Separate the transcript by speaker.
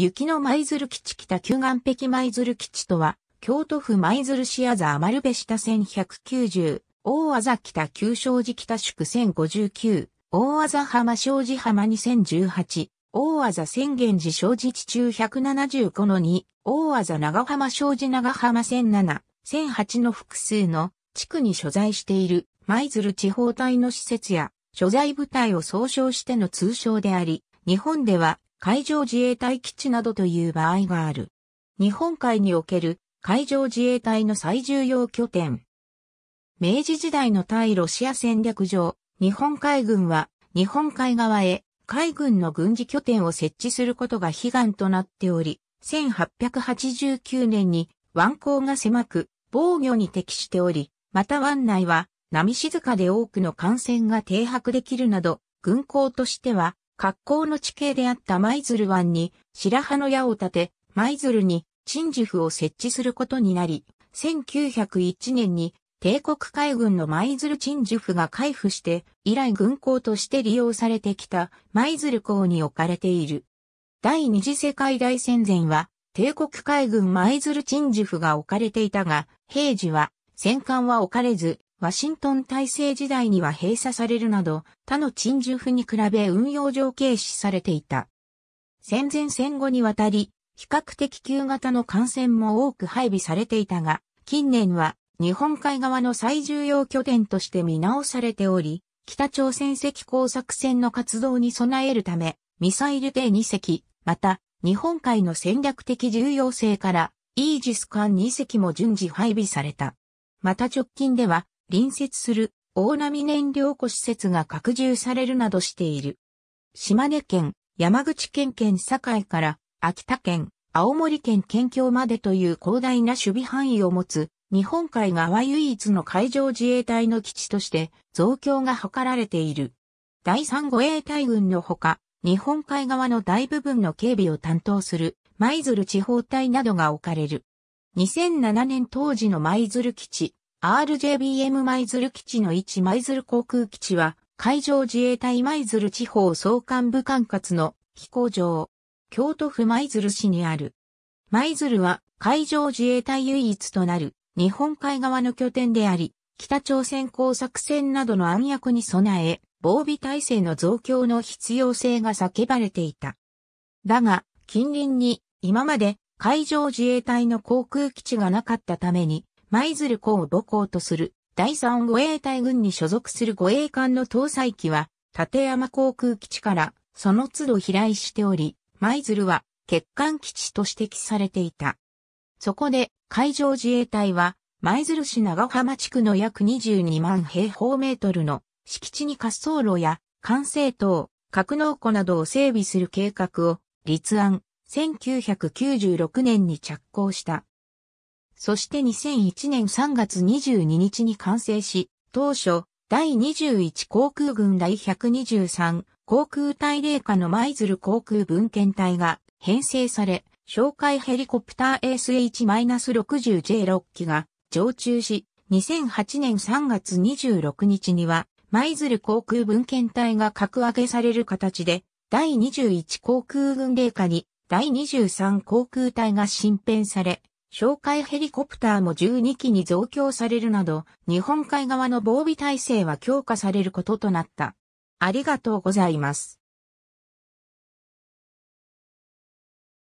Speaker 1: 雪の舞鶴基地北旧岸壁舞鶴基地とは、京都府舞鶴市あざ丸部下1190、大あざ北旧正寺北宿1059、大あざ浜正寺浜2018、大あざ宣言寺正寺地中175の2、大あざ長浜正寺長浜1007、1008の複数の地区に所在している舞鶴地方隊の施設や所在部隊を総称しての通称であり、日本では海上自衛隊基地などという場合がある。日本海における海上自衛隊の最重要拠点。明治時代の対ロシア戦略上、日本海軍は日本海側へ海軍の軍事拠点を設置することが悲願となっており、1889年に湾口が狭く防御に適しており、また湾内は波静かで多くの艦船が停泊できるなど、軍港としては格好の地形であった舞鶴湾に白羽の矢を立て、舞鶴に鎮守府を設置することになり、1901年に帝国海軍の舞鶴鎮守府が開府して、以来軍港として利用されてきた舞鶴港に置かれている。第二次世界大戦前は、帝国海軍舞鶴鎮守府が置かれていたが、平時は、戦艦は置かれず、ワシントン体制時代には閉鎖されるなど、他の鎮守府に比べ運用上軽視されていた。戦前戦後にわたり、比較的旧型の艦船も多く配備されていたが、近年は日本海側の最重要拠点として見直されており、北朝鮮赤工作船の活動に備えるため、ミサイル艇2隻、また、日本海の戦略的重要性から、イージス艦2隻も順次配備された。また直近では、隣接する大波燃料庫施設が拡充されるなどしている。島根県、山口県県境から秋田県、青森県県境までという広大な守備範囲を持つ日本海側唯一の海上自衛隊の基地として増強が図られている。第三護衛隊軍のほか、日本海側の大部分の警備を担当する舞鶴地方隊などが置かれる。2007年当時の舞鶴基地、RJBM 舞鶴基地の位置舞鶴航空基地は、海上自衛隊舞鶴地方総監部管轄の飛行場、京都府舞鶴市にある。舞鶴は海上自衛隊唯一となる日本海側の拠点であり、北朝鮮工作船などの暗躍に備え、防備体制の増強の必要性が叫ばれていた。だが、近隣に今まで海上自衛隊の航空基地がなかったために、舞鶴港を母港とする第三護衛隊軍に所属する護衛艦の搭載機は、立山航空基地からその都度飛来しており、舞鶴は欠陥基地と指摘されていた。そこで海上自衛隊は舞鶴市長浜地区の約22万平方メートルの敷地に滑走路や管制塔、格納庫などを整備する計画を立案1996年に着工した。そして2001年3月22日に完成し、当初、第21航空軍第123航空隊霊下の舞鶴航空文献隊が編成され、紹介ヘリコプター SH-60J6 機が常駐し、2008年3月26日には、舞鶴航空文献隊が格上げされる形で、第21航空軍霊下に第23航空隊が新編され、哨戒ヘリコプターも12機に増強されるなど、日本海側の防備体制は強化されることとなった。ありがとうございます。